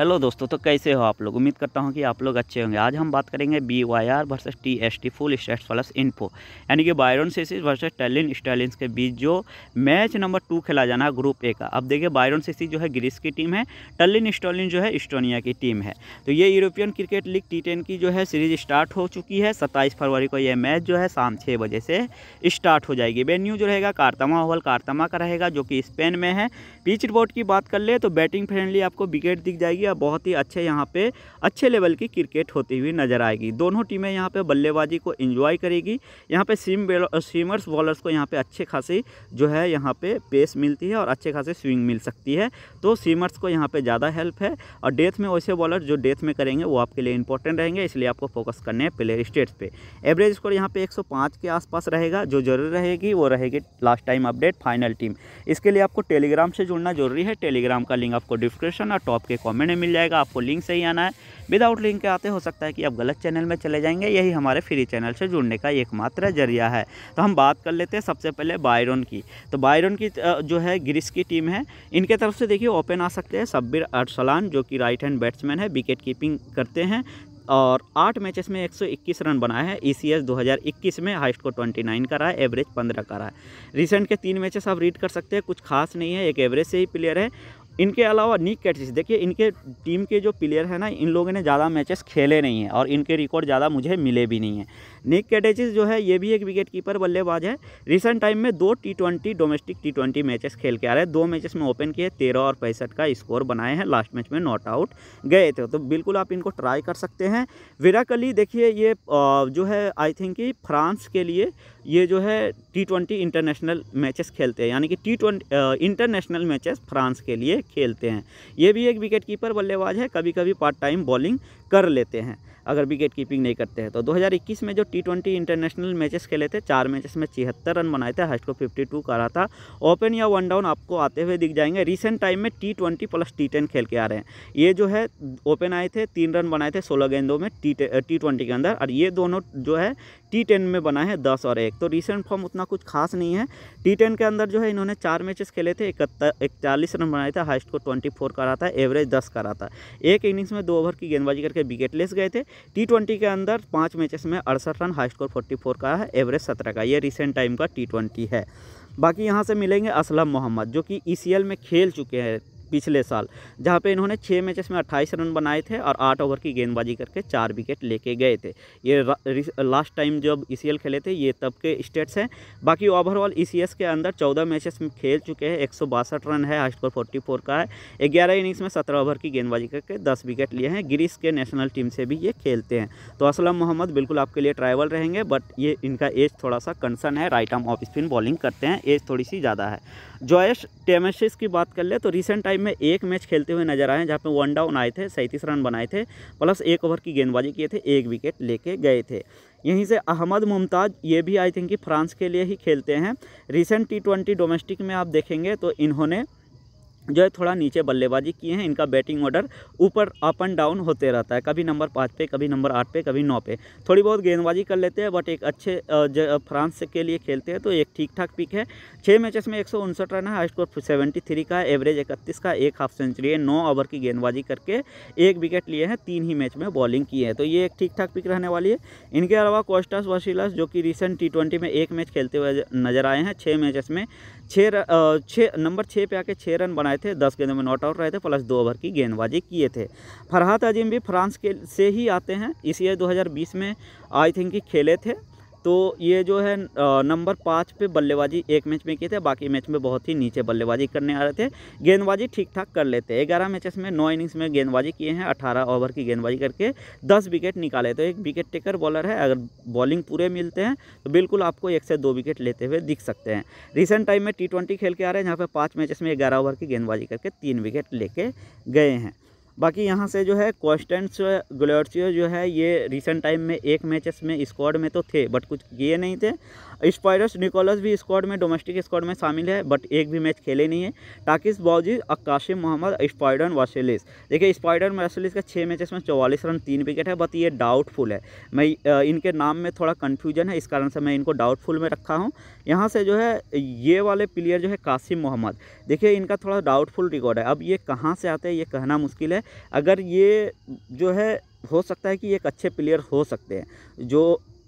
hello दोस्तों तो कैसे हो आप लोग उम्मीद करता हूँ कि आप लोग अच्छे होंगे आज हम बात करेंगे B Y R versus T S T full stats plus info यानी कि बायरन सीसीज वर्सेज टेलिन स्टेलिन्स के बीच जो मैच नंबर टू खेला जाना है ग्रुप ए का अब देखिए बायरन सिसिस जो है ग्रीस की टीम है टेलिन स्टोलिन जो है इस्टोनिया की टीम है तो ये यूरोपियन क्रिकेट लीग टी की जो है सीरीज स्टार्ट हो चुकी है सत्ताईस फरवरी को यह मैच जो है शाम छः बजे से स्टार्ट हो जाएगी वेन्यू जो रहेगा कारतमा होल कारतमा का रहेगा जो कि स्पेन में है पिच रिपोर्ट की बात कर ले तो बैटिंग फ्रेंडली आपको विकेट दिख जाएगी इंडिया बहुत ही अच्छे यहाँ पे अच्छे लेवल की क्रिकेट होती हुई नजर आएगी दोनों टीमें यहाँ पे बल्लेबाजी को एंजॉय करेगी यहाँ पे सीम सीमर्स बॉलर्स को यहाँ पे अच्छे खासी जो है यहाँ पे पेस मिलती है और अच्छे खासे स्विंग मिल सकती है तो सीमर्स को यहाँ पर ज़्यादा हेल्प है और डेथ में वैसे बॉलर जो डेथ में करेंगे वो आपके लिए इंपॉर्टेंट रहेंगे इसलिए आपको फोकस करने हैं प्लेयर स्टेट्स पर एवरेज स्कोर यहाँ पे एक के आसपास रहेगा जो जरूरी रहेगी वो रहेगी last time update final team इसके लिए आपको टेलीग्राम से जुड़ना जरूरी है टेलीग्राम का लिंक आपको डिस्क्रिप्शन और टॉप के कॉमेंट मिल जाएगा आपको लिंक से ही आना है विदाउट लिंक के आते हो सकता है कि आप गलत चैनल में चले जाएंगे यही हमारे फ्री चैनल से जुड़ने का एकमात्र जरिया है तो हम बात कर लेते हैं सबसे पहले बायरन की तो बायरन की जो है ग्रीस की टीम है इनके तरफ से देखिए ओपन आ सकते हैं सब्बिर अरसलान जो कि राइट हैंड बैट्समैन है विकेट कीपिंग करते हैं और आठ मैचेस में 121 रन बनाए हैं ई सी 2021 में हाइस्ट को 29 का रहा है एवरेज 15 का रहा है रिसेंट के तीन मैचेस आप रीड कर सकते हैं कुछ खास नहीं है एक एवरेज से ही प्लेयर है इनके अलावा निक कैटिस देखिए इनके टीम के जो प्लेयर हैं ना इन लोगों ने ज़्यादा मैचेस खेले नहीं हैं और इनके रिकॉर्ड ज़्यादा मुझे मिले भी नहीं हैं निक कैटेचिस जो है ये भी एक विकेट कीपर बल्लेबाज है रिसेंट टाइम में दो T twenty domestic T twenty matches खेल के आ रहे हैं दो मैचेस में ओपन किए तेरह और पैंसठ का स्कोर बनाए हैं लास्ट मैच में नॉट आउट गए थे तो बिल्कुल आप इनको ट्राई कर सकते हैं विराट कोहली देखिए ये जो है आई थिंक कि फ्रांस के लिए ये जो है टी ट्वेंटी इंटरनेशनल मैचेस खेलते हैं यानी कि T twenty international matches France के लिए खेलते हैं ये भी एक विकेट कीपर बल्लेबाज है कभी कभी पार्ट टाइम बॉलिंग कर लेते हैं अगर विकेट कीपिंग नहीं करते हैं तो 2021 में जो टी ट्वेंटी इंटरनेशनल मैचेस खेले थे चार मैचेस में छिहत्तर रन बनाए थे हाइस्ट को 52 कर रहा था ओपन या वन डाउन आपको आते हुए दिख जाएंगे रिसेंट टाइम में T twenty plus T ten खेल के आ रहे हैं ये जो है ओपन आए थे तीन रन बनाए थे सोलह गेंदों में टी टी ट्वेंटी के अंदर और ये दोनों जो है टी टेन में बनाए हैं दस और एक तो रिसेंट फॉर्म उतना कुछ खास नहीं है टी टेन के अंदर जो है इन्होंने चार मैचेस खेले थे इकहत्तर इकतालीस रन बनाए थे हाइस्ट को ट्वेंटी फोर का रहा था एवरेज दस का रहा था एक इनिंग्स में दो ओवर की गेंदबाजी करके विकेट लेस गए थे टी ट्वेंटी के अंदर पाँच मैचेस में अड़सठ run high score forty four का है एवरेज सत्रह का ये रिसेंट टाइम का टी ट्वेंटी है बाकी यहाँ से मिलेंगे असलम मोहम्मद जो कि ई e में खेल चुके हैं पिछले साल जहाँ पे इन्होंने छः मैचेस में अट्ठाईस रन बनाए थे और आठ ओवर की गेंदबाजी करके चार विकेट लेके गए थे ये लास्ट टाइम जब ई खेले थे ये तब के स्टेट्स हैं बाकी ओवरऑल ई e के अंदर चौदह मैचेस में खेल चुके हैं एक रन है हाई स्कोर फोर्टी का है ग्यारह इनिंग्स में सत्रह ओवर की गेंदबाजी करके दस विकेट लिए हैं ग्रीस के नेशनल टीम से भी ये खेलते हैं तो असलम मोहम्मद बिल्कुल आपके लिए ट्राइवल रहेंगे बट ये इनका एज थोड़ा सा कंसर्न है right arm off spin bowling करते हैं एज थोड़ी सी ज़्यादा है जॉयस टेमेश की बात कर ले तो रिसेंट फाइव में एक मैच खेलते हुए नजर आए जहाँ पे वन डाउन आए थे सैंतीस रन बनाए थे प्लस एक ओवर की गेंदबाजी किए थे एक विकेट लेके गए थे यहीं से अहमद मुमताज़ ये भी आई थिंक कि फ्रांस के लिए ही खेलते हैं रिसेंट टी ट्वेंटी डोमेस्टिक में आप देखेंगे तो इन्होंने जो है थोड़ा नीचे बल्लेबाजी किए हैं इनका बैटिंग ऑर्डर ऊपर अप एंड डाउन होते रहता है कभी नंबर पाँच पे कभी नंबर आठ पे कभी नौ पे थोड़ी बहुत गेंदबाजी कर लेते हैं बट एक अच्छे फ्रांस के लिए खेलते हैं तो एक ठीक ठाक पिक है छः मैचेस में एक रन है हाई स्कोर सेवेंटी का एवरेज इकतीस का एक हाफ सेंचुरी है नौ ओवर की गेंदबाजी करके एक विकेट लिए हैं तीन ही मैच में बॉलिंग की है तो ये एक ठीक ठाक पिक रहने वाली है इनके अलावा कोस्टास वशीलास जो कि रिसेंट टी में एक मैच खेलते हुए नजर आए हैं छः मैचेस में छः छः नंबर छः पे आके छः रन बनाए आए थे दस गेंदों में नॉट आउट रहे थे प्लस दो ओवर की गेंदबाजी किए थे फरहत अजीम भी फ्रांस के से ही आते हैं इसलिए हज़ार में आई थिंक खेले थे तो ये जो है नंबर पाँच पे बल्लेबाजी एक मैच में किए थे बाकी मैच में बहुत ही नीचे बल्लेबाजी करने आ रहे थे गेंदबाजी ठीक ठाक कर लेते ग्यारह मैचेस में नौ इनिंग्स में गेंदबाजी किए हैं अठारह ओवर की गेंदबाजी करके दस विकेट निकाले तो एक विकेट टेकर बॉलर है अगर बॉलिंग पूरे मिलते हैं तो बिल्कुल आपको एक से दो विकेट लेते हुए दिख सकते हैं रिसेंट टाइम में टी खेल के आ रहे हैं जहाँ पर पाँच मैचेस में ग्यारह ओवर की गेंदबाजी करके तीन विकेट लेके गए हैं बाकी यहाँ से जो है कॉस्टेंट्स ग्लोर्सियो जो है ये रिसेंट टाइम में एक मैचेस में स्क्वाड में तो थे बट कुछ किए नहीं थे स्पाइरस निकोलस भी स्क्वाड में डोमेस्टिक स्क्वाड में शामिल है बट एक भी मैच खेले नहीं है टाकिस बाउजी अक्काशिम मोहम्मद स्पाइडन वर्सेलिस देखिए स्पाइडन वर्सेलिस का छः मैचेस में चौवालीस रन तीन विकेट है बट ये डाउटफुल है मैं इनके नाम में थोड़ा कन्फ्यूजन है इस कारण से मैं इनको डाउटफुल में रखा हूँ यहाँ से जो है ये वाले प्लेयर जो है कासिम मोहम्मद देखिए इनका थोड़ा डाउटफुल रिकॉर्ड है अब ये कहाँ से आते हैं ये कहना मुश्किल है अगर ये जो है हो सकता है कि एक अच्छे प्लेयर हो सकते हैं जो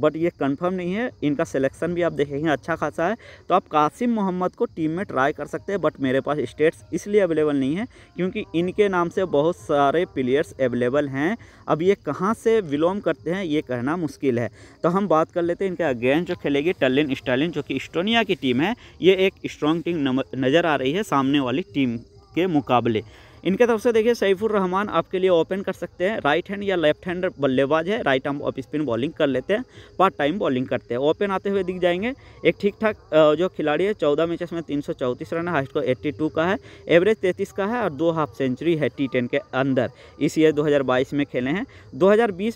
बट ये कंफर्म नहीं है इनका सिलेक्शन भी आप देखेंगे अच्छा खासा है तो आप कासिम मोहम्मद को टीम में ट्राई कर सकते हैं बट मेरे पास स्टेट्स इसलिए अवेलेबल नहीं है क्योंकि इनके नाम से बहुत सारे प्लेयर्स अवेलेबल हैं अब ये कहाँ से विलोम करते हैं ये कहना मुश्किल है तो हम बात कर लेते हैं इनके अगेंस्ट जो खेलेगी टलिन स्टालिन जो कि इस्टोनिया की टीम है ये एक स्ट्रॉन्ग टीम नजर आ रही है सामने वाली टीम के मुकाबले इनके तरफ से देखिए सैफुर रहमान आपके लिए ओपन कर सकते हैं राइट हैंड या लेफ्ट हैंड बल्लेबाज है right arm off spin bowling कर लेते हैं पार्ट टाइम बॉलिंग करते हैं ओपन आते हुए दिख जाएंगे एक ठीक ठाक जो खिलाड़ी है चौदह मैचेस में तीन रन है हाइस्ट को एट्टी का है एवरेज तैंतीस का है और दो हाफ सेंचुरी है टी के अंदर इस ईयर दो में खेले हैं दो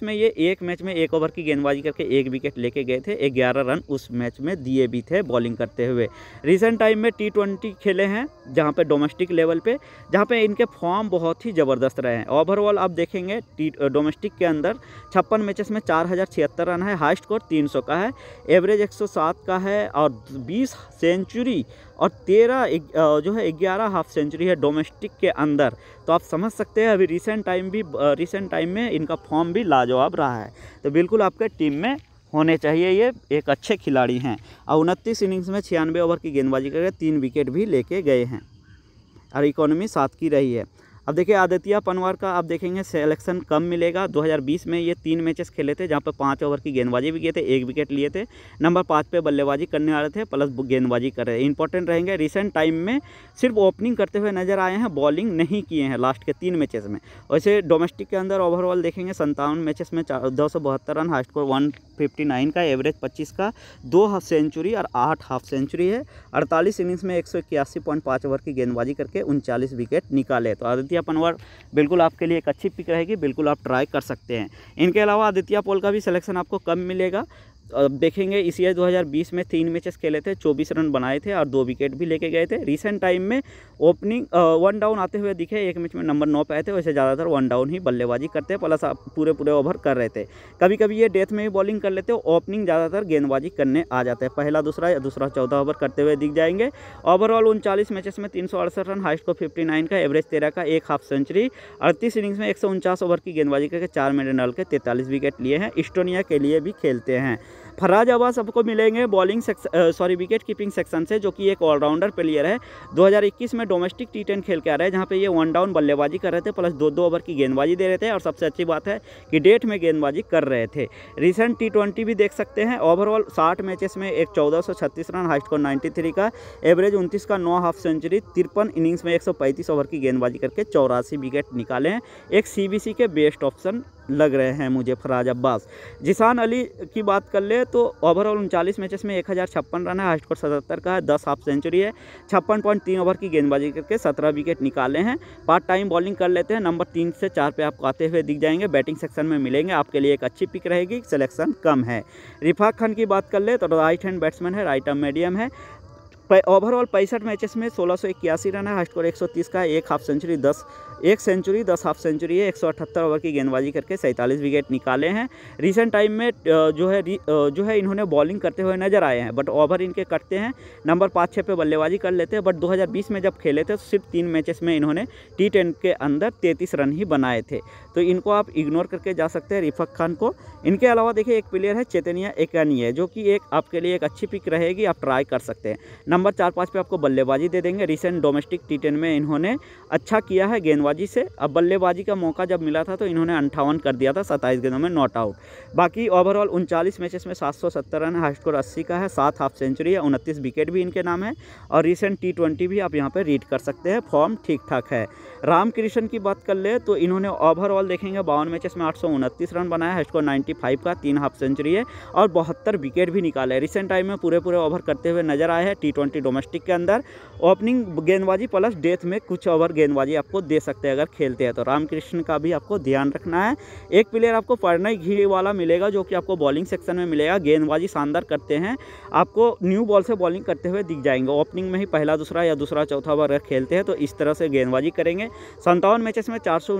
में ये एक मैच में एक ओवर की गेंदबाजी करके एक विकेट लेके गए थे ग्यारह रन उस मैच में दिए भी थे बॉलिंग करते हुए रिसेंट टाइम में टी खेले हैं जहाँ पर डोमेस्टिक लेवल पर जहाँ पर इनके फॉर्म बहुत ही ज़बरदस्त रहे हैं ओवरऑल आप देखेंगे टी डोमेस्टिक के अंदर छप्पन मैचेस में चार हज़ार छिहत्तर रन है हाई स्कोर तीन सौ का है एवरेज एक सौ सात का है और बीस सेंचुरी और तेरह जो है ग्यारह हाफ सेंचुरी है डोमेस्टिक के अंदर तो आप समझ सकते हैं अभी रिसेंट टाइम भी रिसेंट टाइम में इनका फॉर्म भी लाजवाब रहा है तो बिल्कुल आपके टीम में होने चाहिए ये एक अच्छे खिलाड़ी हैं और उनतीस इनिंग्स में छियानवे ओवर की गेंदबाजी करके तीन विकेट भी लेके गए हैं और इकोनॉमी साथ की रही है अब देखिए आदित्य पनवार का आप देखेंगे सेलेक्शन कम मिलेगा 2020 में ये तीन मैचेस खेले थे जहाँ पर पाँच ओवर की गेंदबाजी भी किए थे एक विकेट लिए थे नंबर पाँच पे बल्लेबाजी करने वाले थे प्लस गेंदबाजी कर रहे हैं इंपॉर्टेंट रहेंगे रिसेंट टाइम में सिर्फ ओपनिंग करते हुए नजर आए हैं बॉलिंग नहीं किए हैं लास्ट के तीन मैचेस में वैसे डोमेस्टिक के अंदर ओवरऑल देखेंगे संतावन मैचेस में दो रन हाई स्कोर वन का एवरेज पच्चीस का दो हाफ सेंचुरी और आठ हाफ सेंचुरी है अड़तालीस इनिंग्स में एक ओवर की गेंदबाजी करके उनचालीस विकेट निकाले तो आदित्य आदित्य पनवर बिल्कुल आपके लिए एक अच्छी पिक रहेगी बिल्कुल आप ट्राई कर सकते हैं इनके अलावा आदित्य पोल का भी सिलेक्शन आपको कम मिलेगा देखेंगे इस ईयर 2020 में तीन मैचेस खेले थे 24 रन बनाए थे और दो विकेट भी लेके गए थे रिसेंट टाइम में ओपनिंग वन डाउन आते हुए दिखे एक मैच में नंबर नौ पे आए थे वैसे ज़्यादातर वन डाउन ही बल्लेबाजी करते प्लस पूरे पूरे ओवर कर रहे थे कभी कभी ये डेथ में भी बॉलिंग कर लेते हो ओपनिंग ज़्यादातर गेंदबाजी करने आ जाते हैं पहला दूसरा या दूसरा चौदह ओवर करते हुए दिख जाएंगे ओवरऑल उनचालीस मैचेस में तीन रन हाइस्ट को फिफ्टी का एवरेज तेरह का एक हाफ सेंचुरी अड़तीस इनिंग्स में एक ओवर की गेंदबाजी करके चार मेडल के तैंतालीस विकेट लिए हैं इस्टोनिया के लिए भी खेलते हैं फराज आवाज़ सबको मिलेंगे bowling sorry wicket keeping section से जो कि एक ऑलराउंडर प्लेयर है 2021 में डोमेस्टिक टी टेन खेल के आ रहे हैं जहाँ पे ये वन डाउन बल्लेबाजी कर रहे थे प्लस दो दो ओवर की गेंदबाजी दे रहे थे और सबसे अच्छी बात है कि डेट में गेंदबाजी कर रहे थे रिसेंट टी भी देख सकते हैं ओवरऑल साठ मैचेस में एक चौदह रन हाइस्ट को नाइन्टी का एवरेज उनतीस का नौ हाफ सेंचुरी तिरपन इनिंग्स में एक ओवर की गेंदबाजी करके चौरासी विकेट निकाले हैं एक सी के बेस्ट ऑप्शन लग रहे हैं मुझे फराज अब्बास जिसान अली की बात कर ले तो ओवरऑल उनचालीस मैचेस में एक हज़ार छप्पन रन है हाइस्ट स्कोर सतहत्तर का है दस हाफ सेंचुरी है छप्पन पॉइंट तीन ओवर की गेंदबाजी करके सत्रह विकेट निकाले हैं पार्ट टाइम बॉलिंग कर लेते हैं नंबर तीन से चार पे आपको आते हुए दिख जाएंगे बैटिंग सेक्शन में मिलेंगे आपके लिए एक अच्छी पिक रहेगी सिलेक्शन कम है रिफाक खान की बात कर ले तो राइट हैंड बैट्समैन है राइट आर्म मीडियम है ओवरऑल पैंसठ मैचेस में सोलह सौ इक्यासी रन है हाई स्कोर तीस का एक हाफ सेंचुरी दस एक सेंचुरी दस हाफ सेंचुरी है एक सौ अठहत्तर ओवर की गेंदबाजी करके सैंतालीस विकेट निकाले हैं रिसेंट टाइम में जो है जो है इन्होंने बॉलिंग करते हुए नजर आए हैं बट ओवर इनके कटते हैं नंबर पाँच छः पे बल्लेबाजी कर लेते हैं बट बीस में जब खेले थे तो सिर्फ तीन मैचेस में इन्होंने टी टेन के अंदर तैंतीस रन ही बनाए थे तो इनको आप इग्नोर करके जा सकते हैं रिफक खान को इनके अलावा देखिए एक प्लेयर है चेतनिया एकानी है जो कि एक आपके लिए एक अच्छी पिक रहेगी आप ट्राई कर सकते हैं नंबर चार पाँच पे आपको बल्लेबाजी दे देंगे रिसेंट डोमेस्टिक टी टेन में इन्होंने अच्छा किया है गेंदबाजी से अब बल्लेबाजी का मौका जब मिला था तो इन्होंने अंठावन कर दिया था सत्ताईस गेंदों में नॉट आउट बाकी ओवरऑल उनचालीस मैचेस में सात सौ सत्तर रन हाई स्कोर अस्सी का है सात हाफ सेंचुरी है उनतीस विकेट भी इनके नाम है और रिसेंट टी ट्वेंटी भी आप यहाँ पर रीड कर सकते हैं फॉर्म ठीक ठाक है रामकृष्ण की बात कर ले तो इन्होंने ओवरऑल देखेंगे बावन मैचेस में आठ रन बनाया है स्कोर नाइन्टी का तीन हाफ सेंचुरी है और बहत्तर विकेट भी निकाले रिसेंट टाइम में पूरे पूरे ओवर करते हुए नजर आए हैं टी ट्वेंटी डोमेस्टिक के अंदर ओपनिंग गेंदबाजी प्लस डेथ में कुछ ओवर गेंदबाजी आपको दे सकते हैं अगर खेलते हैं तो रामकृष्ण का भी आपको ध्यान रखना है एक प्लेयर आपको पढ़ना घी वाला मिलेगा जो कि आपको बॉलिंग सेक्शन में मिलेगा गेंदबाजी शानदार करते हैं आपको न्यू बॉल से बॉलिंग करते हुए दिख जाएंगे ओपनिंग में ही पहला दूसरा या दूसरा चौथा ओवर अगर खेलते हैं तो इस तरह से गेंदबाजी करेंगे संतावन मैचेस में चार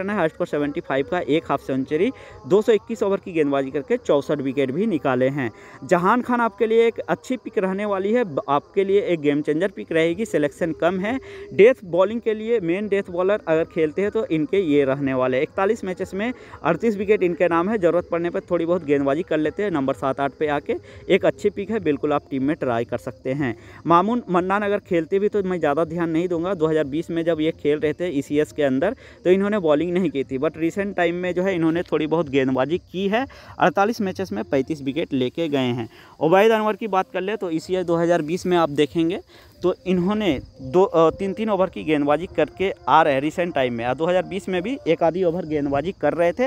रन है हाइस्ट पर सेवेंटी का एक हाफ सेंचुरी दो ओवर की गेंदबाजी करके चौंसठ विकेट भी निकाले हैं जहान खान आपके लिए एक अच्छी पिक रहने वाली है आप आपके लिए एक गेम चेंजर पिक रहेगी सिलेक्शन कम है डेथ बॉलिंग के लिए मेन डेथ बॉलर अगर खेलते हैं तो इनके ये रहने वाले इकतालीस मैचेस में अड़तीस विकेट इनके नाम है ज़रूरत पड़ने पर थोड़ी बहुत गेंदबाजी कर लेते हैं नंबर सात आठ पे आके एक अच्छी पिक है बिल्कुल आप टीम में ट्राई कर सकते हैं मामून मन्नान अगर खेलते भी तो मैं ज़्यादा ध्यान नहीं दूंगा 2020 में जब ये खेल रहे थे ई e के अंदर तो इन्होंने बॉलिंग नहीं की थी बट रिसेंट टाइम में जो है इन्होंने थोड़ी बहुत गेंदबाजी की है अड़तालीस मैचेस में पैंतीस विकेट लेके गए हैं उबैद अनवर की बात कर ले तो ई e सी में आप देखेंगे तो इन्होंने दो तीन तीन ओवर की गेंदबाजी करके आ रहे हैं रिसेंट टाइम में और 2020 में भी एक आधी ओवर गेंदबाजी कर रहे थे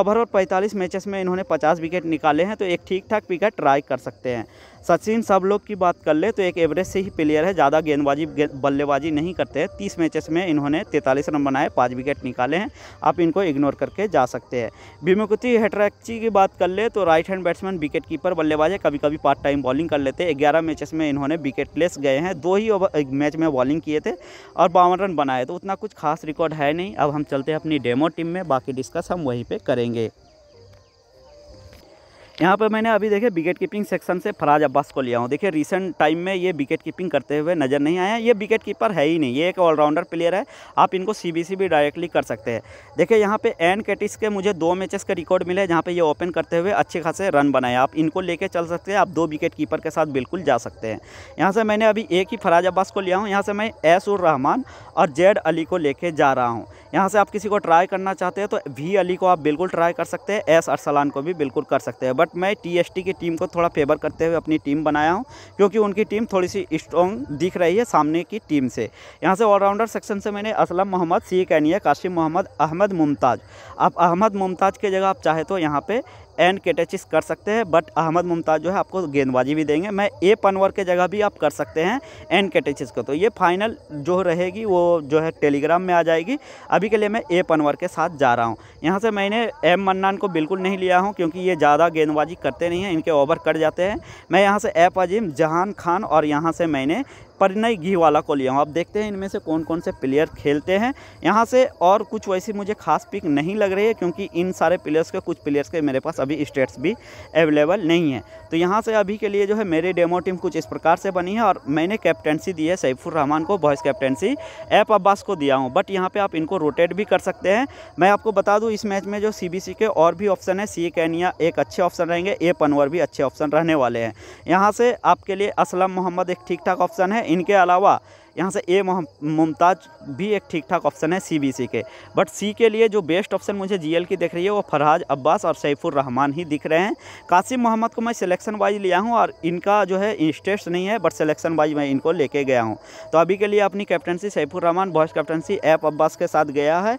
ओवर और 45 मैचेस में इन्होंने 50 विकेट निकाले हैं तो एक ठीक ठाक विकेट ट्राई कर सकते हैं सचिन सब लोग की बात कर ले तो एक एवरेज से ही प्लेयर है ज़्यादा गेंदबाजी बल्लेबाजी नहीं करते हैं तीस मैचेस में इन्होंने तैंतालीस रन बनाए पाँच विकेट निकाले हैं आप इनको इग्नोर करके जा सकते हैं भीमकुति हेट्रैक्ची की बात कर ले तो right hand batsman wicket keeper बल्लेबाज है कभी कभी पार्ट टाइम बॉलिंग कर लेते हैं ग्यारह मैचेस में इन्होंने विकेट गए हैं है दो ही मैच में बॉलिंग किए थे और बावन रन बनाए तो उतना कुछ खास रिकॉर्ड है नहीं अब हम चलते हैं अपनी डेमो टीम में बाकी डिस्कस हम वहीं पर करेंगे यहाँ पर मैंने अभी देखे विकेट कीपिंग सेक्शन से फराज अब्बास को लिया हूँ देखिए रिसेंट टाइम में ये विकेट कीपिंग करते हुए नज़र नहीं आया ये विकेट कीपर है ही नहीं ये एक ऑलराउंडर प्लेयर है आप इनको सीबीसी भी डायरेक्टली कर सकते हैं देखिए यहाँ पे एन कैटिस के मुझे दो मैचेस के रिकॉर्ड मिले जहाँ पर ये ओपन करते हुए अच्छे खासे रन बनाए आप इनको लेके चल सकते हैं आप दो विकेट कीपर के साथ बिल्कुल जा सकते हैं यहाँ से मैंने अभी एक ही फराज अब्बास को लिया हूँ यहाँ से मैं एस उर रहमान और जेड अली को लेके जा रहा हूँ यहाँ से आप किसी को ट्राई करना चाहते हैं तो वी अली को आप बिल्कुल ट्राई कर सकते हैं एस अरसलान को भी बिल्कुल कर सकते हैं बट मैं टीएसटी की टीम को थोड़ा फेवर करते हुए अपनी टीम बनाया हूँ क्योंकि उनकी टीम थोड़ी सी स्ट्रॉन्ग दिख रही है सामने की टीम से यहाँ से ऑलराउंडर सेक्शन से मैंने असलम मोहम्मद सी कैनिया e काशिम मोहम्मद अहमद मुमताज़ आप अहमद मुमताज़ की जगह आप चाहे तो यहाँ पर एंड कैटेचिस कर सकते हैं बट अहमद मुमताज़ जो है आपको गेंदबाजी भी देंगे मैं ए पनवर के जगह भी आप कर सकते हैं एंड कैटेचिस को तो ये फाइनल जो रहेगी वो जो है टेलीग्राम में आ जाएगी अभी के लिए मैं ए पनवर के साथ जा रहा हूँ यहाँ से मैंने एम मन्नान को बिल्कुल नहीं लिया हूँ क्योंकि ये ज़्यादा गेंदबाजी करते नहीं हैं इनके ओवर कट जाते हैं मैं यहाँ से एप अजीम जहान खान और यहाँ से मैंने परिणय घी वाला को लिया हूँ आप देखते हैं इनमें से कौन कौन से प्लेयर खेलते हैं यहाँ से और कुछ वैसी मुझे खास पिक नहीं लग रही है क्योंकि इन सारे प्लेयर्स के कुछ प्लेयर्स के मेरे पास अभी स्टेट्स भी अवेलेबल नहीं है तो यहाँ से अभी के लिए जो है मेरी डेमो टीम कुछ इस प्रकार से बनी है और मैंने कैप्टनसी दी है सैफुर रहमान को वॉइस कैप्टनसी एप अब्बास को दिया हूँ बट यहाँ पर आप इनको रोटेट भी कर सकते हैं मैं आपको बता दूँ इस मैच में जो सी के और भी ऑप्शन है सी कैनिया एक अच्छे ऑप्शन रहेंगे ए पनवर भी अच्छे ऑप्शन रहने वाले हैं यहाँ से आपके लिए असलम मोहम्मद एक ठीक ठाक ऑप्शन है इनके अलावा यहाँ से ए मुमताज़ भी एक ठीक ठाक ऑप्शन है सीबीसी के बट सी के लिए जो बेस्ट ऑप्शन मुझे जीएल की दिख रही है वो फरहाज अब्बास और सैफुर रहमान ही दिख रहे हैं कासिम मोहम्मद को मैं सिलेक्शन वाइज लिया हूँ और इनका जो है इंस्टेस्ट नहीं है बट सिलेक्शन वाइज मैं इनको लेके गया हूँ तो अभी के लिए अपनी captaincy Saifur Rahman vice captaincy एप अब्बास के साथ गया है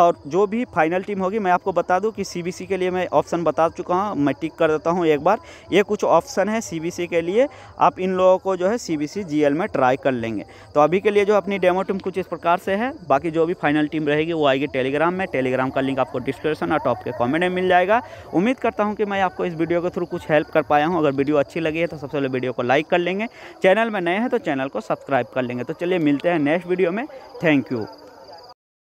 और जो भी फाइनल टीम होगी मैं आपको बता दूँ कि सी के लिए मैं ऑप्शन बता चुका हूँ मैं टिक कर देता हूँ एक बार ये कुछ ऑप्शन है सी के लिए आप इन लोगों को जो है सी बी में ट्राई कर लेंगे तो अभी के लिए जो अपनी डेमो टीम कुछ इस प्रकार से है बाकी जो भी फाइनल टीम रहेगी वो आएगी टेलीग्राम में टेलीग्राम का लिंक आपको डिस्क्रिप्शन और टॉप के कॉमेंट में मिल जाएगा उम्मीद करता हूँ कि मैं आपको इस वीडियो के थ्रू कुछ हेल्प कर पाया हूँ अगर वीडियो अच्छी लगी है तो सबसे पहले वीडियो को लाइक कर लेंगे चैनल में नए हैं तो चैनल को सब्सक्राइब कर लेंगे तो चलिए मिलते हैं नेक्स्ट वीडियो में थैंक यू